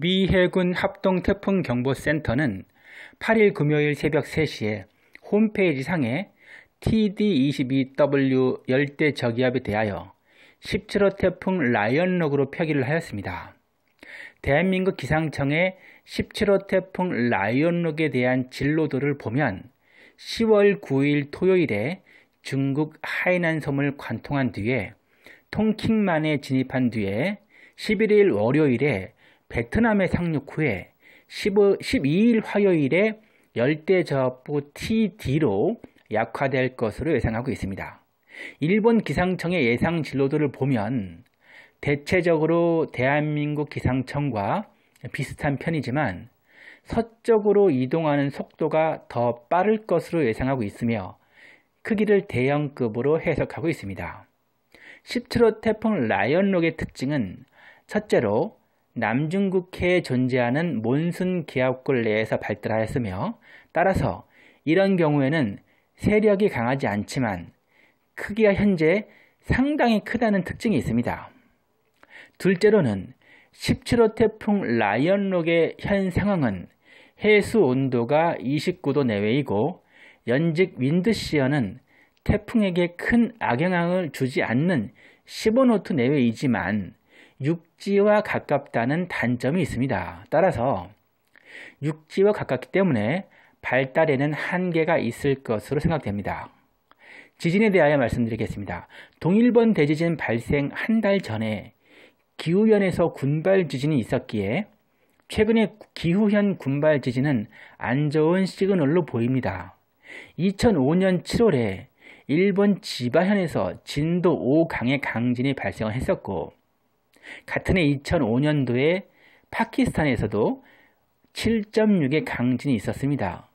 미 해군 합동 태풍 경보 센터는 8일 금요일 새벽 3시에 홈페이지 상에 TD22W 열대 저기압에 대하여 17호 태풍 라이언록으로 표기를 하였습니다. 대한민국 기상청의 17호 태풍 라이언록에 대한 진로도를 보면 10월 9일 토요일에 중국 하이난 섬을 관통한 뒤에 통킹만에 진입한 뒤에 11일 월요일에 베트남에 상륙 후에 1 2일 화요일에 열대저압부 TD로 약화될 것으로 예상하고 있습니다. 일본 기상청의 예상 진로들을 보면 대체적으로 대한민국 기상청과 비슷한 편이지만 서쪽으로 이동하는 속도가 더 빠를 것으로 예상하고 있으며 크기를 대형급으로 해석하고 있습니다. 17호 태풍 라이언록의 특징은 첫째로 남중국해에 존재하는 몬순 기압골 내에서 발달하였으며 따라서 이런 경우에는 세력이 강하지 않지만 크기가 현재 상당히 크다는 특징이 있습니다. 둘째로는 17호 태풍 라이언록의 현 상황은 해수 온도가 29도 내외이고 연직 윈드시어는 태풍에게 큰 악영향을 주지 않는 15노트 내외이지만 육지와 가깝다는 단점이 있습니다. 따라서 육지와 가깝기 때문에 발달에는 한계가 있을 것으로 생각됩니다. 지진에 대하여 말씀드리겠습니다. 동일본 대지진 발생 한 달 전에 기후현에서 군발 지진이 있었기에 최근에 기후현 군발 지진은 안 좋은 시그널로 보입니다. 2005년 7월에 일본 지바현에서 진도 5강의 강진이 발생 했었고 같은 해 2005년도에 파키스탄에서도 7.6의 강진이 있었습니다.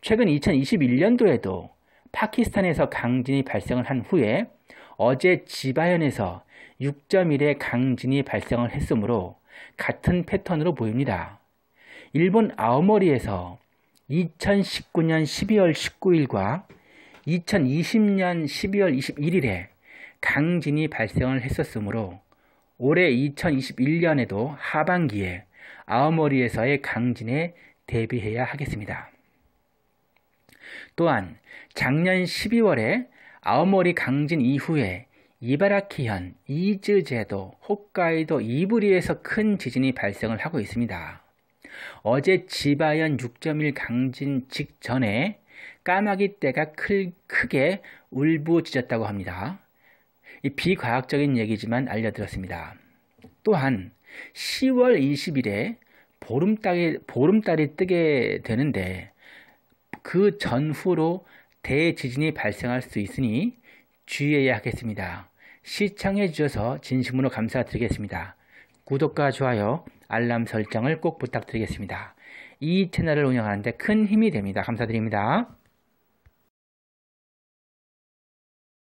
최근 2021년도에도 파키스탄에서 강진이 발생을 한 후에 어제 지바현에서 6.1의 강진이 발생을 했으므로 같은 패턴으로 보입니다. 일본 아오머리에서 2019년 12월 19일과 2020년 12월 21일에 강진이 발생을 했었으므로 올해 2021년에도 하반기에 아오모리에서의 강진에 대비해야 하겠습니다. 또한 작년 12월에 아오모리 강진 이후에 이바라키현, 이즈제도, 홋카이도 이브리에서 큰 지진이 발생을 하고 있습니다. 어제 지바현 6.1 강진 직전에 까마귀 떼가 크게 울부짖었다고 합니다. 비과학적인 얘기지만 알려드렸습니다. 또한 10월 20일에 보름달이, 보름달이 뜨게 되는데 그 전후로 대지진이 발생할 수 있으니 주의해야 하겠습니다. 시청해 주셔서 진심으로 감사드리겠습니다. 구독과 좋아요, 알람 설정을 꼭 부탁드리겠습니다. 이 채널을 운영하는데 큰 힘이 됩니다. 감사드립니다.